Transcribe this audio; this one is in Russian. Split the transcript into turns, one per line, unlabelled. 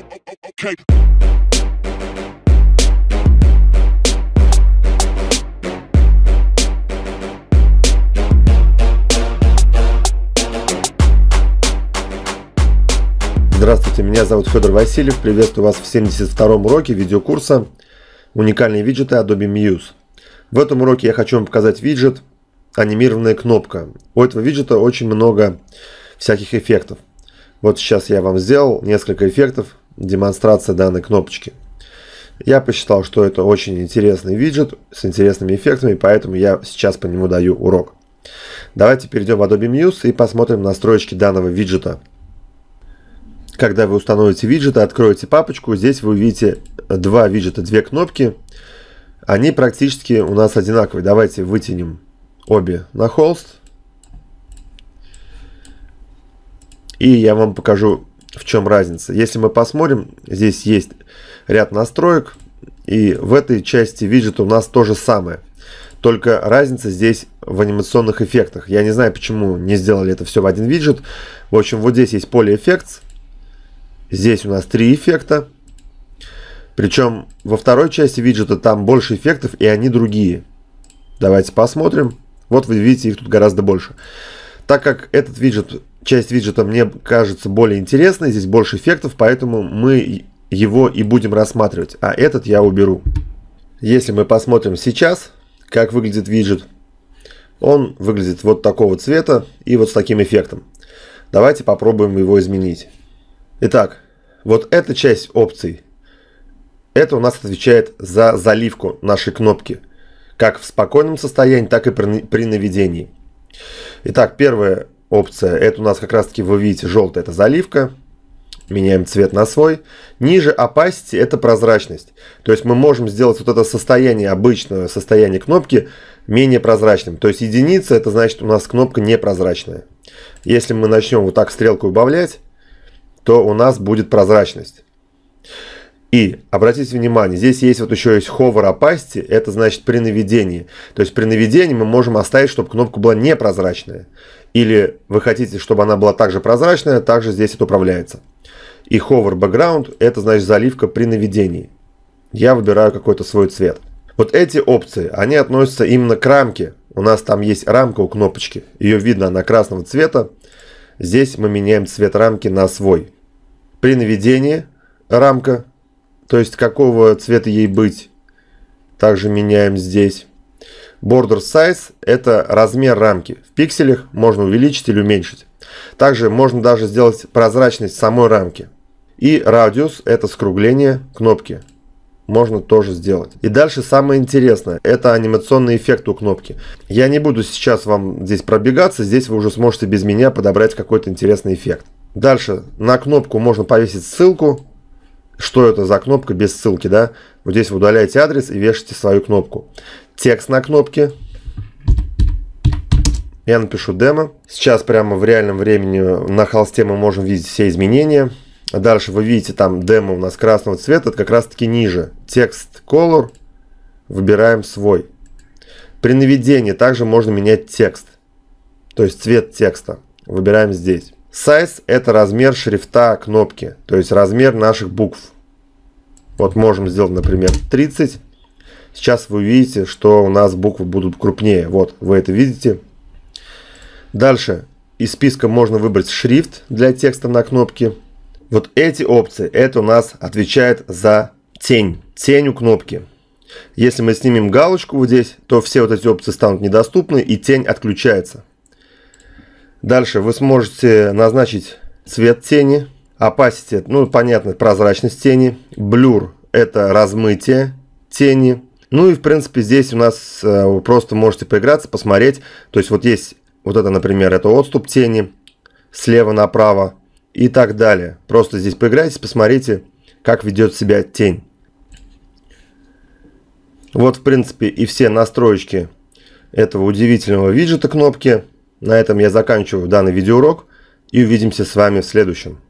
Okay. Здравствуйте, меня зовут Федор Васильев. Приветствую вас в 72-м уроке видеокурса «Уникальные виджеты Adobe Muse». В этом уроке я хочу вам показать виджет «Анимированная кнопка». У этого виджета очень много всяких эффектов. Вот сейчас я вам сделал несколько эффектов демонстрация данной кнопочки. Я посчитал, что это очень интересный виджет с интересными эффектами, поэтому я сейчас по нему даю урок. Давайте перейдем в Adobe Muse и посмотрим настройки данного виджета. Когда вы установите виджет и откроете папочку, здесь вы увидите два виджета, две кнопки. Они практически у нас одинаковые. Давайте вытянем обе на холст. И я вам покажу в чем разница. Если мы посмотрим, здесь есть ряд настроек, и в этой части виджета у нас то же самое. Только разница здесь в анимационных эффектах. Я не знаю, почему не сделали это все в один виджет. В общем, вот здесь есть поле эффект. Здесь у нас три эффекта. Причем во второй части виджета там больше эффектов, и они другие. Давайте посмотрим. Вот вы видите, их тут гораздо больше. Так как этот виджет часть виджета мне кажется более интересной, здесь больше эффектов, поэтому мы его и будем рассматривать, а этот я уберу. Если мы посмотрим сейчас, как выглядит виджет, он выглядит вот такого цвета и вот с таким эффектом. Давайте попробуем его изменить. Итак, вот эта часть опций, это у нас отвечает за заливку нашей кнопки, как в спокойном состоянии, так и при наведении. Итак, первое опция. Это у нас как раз таки, вы видите, желтая это заливка. Меняем цвет на свой. Ниже opacity это прозрачность. То есть мы можем сделать вот это состояние, обычное состояние кнопки, менее прозрачным. То есть единица это значит у нас кнопка непрозрачная. Если мы начнем вот так стрелку убавлять, то у нас будет прозрачность. И обратите внимание, здесь есть вот еще есть hover opacity, это значит при наведении. То есть при наведении мы можем оставить, чтобы кнопка была непрозрачная или вы хотите, чтобы она была также прозрачная, также здесь это управляется. И hover background – это значит заливка при наведении. Я выбираю какой-то свой цвет. Вот эти опции, они относятся именно к рамке. У нас там есть рамка у кнопочки. Ее видно, она красного цвета. Здесь мы меняем цвет рамки на свой. При наведении рамка, то есть какого цвета ей быть, также меняем здесь. Border Size – это размер рамки. В пикселях можно увеличить или уменьшить. Также можно даже сделать прозрачность самой рамки. И radius — это скругление кнопки. Можно тоже сделать. И дальше самое интересное – это анимационный эффект у кнопки. Я не буду сейчас вам здесь пробегаться, здесь вы уже сможете без меня подобрать какой-то интересный эффект. Дальше на кнопку можно повесить ссылку, что это за кнопка без ссылки, да? Вот здесь вы удаляете адрес и вешаете свою кнопку. Текст на кнопке. Я напишу демо. Сейчас прямо в реальном времени на холсте мы можем видеть все изменения. Дальше вы видите там демо у нас красного цвета, это как раз таки ниже. Текст color, выбираем свой. При наведении также можно менять текст, то есть цвет текста. Выбираем здесь. Size – это размер шрифта кнопки, то есть размер наших букв. Вот можем сделать, например, 30. Сейчас вы видите, что у нас буквы будут крупнее. Вот, вы это видите. Дальше из списка можно выбрать шрифт для текста на кнопке. Вот эти опции, это у нас отвечает за тень, тень у кнопки. Если мы снимем галочку вот здесь, то все вот эти опции станут недоступны и тень отключается. Дальше вы сможете назначить цвет тени, opacity, ну понятно, прозрачность тени, blur – это размытие тени. Ну и в принципе здесь у нас э, вы просто можете поиграться, посмотреть. То есть вот есть вот это, например, это отступ тени слева направо и так далее. Просто здесь поиграйтесь, посмотрите, как ведет себя тень. Вот в принципе и все настроечки этого удивительного виджета кнопки – на этом я заканчиваю данный видеоурок и увидимся с вами в следующем.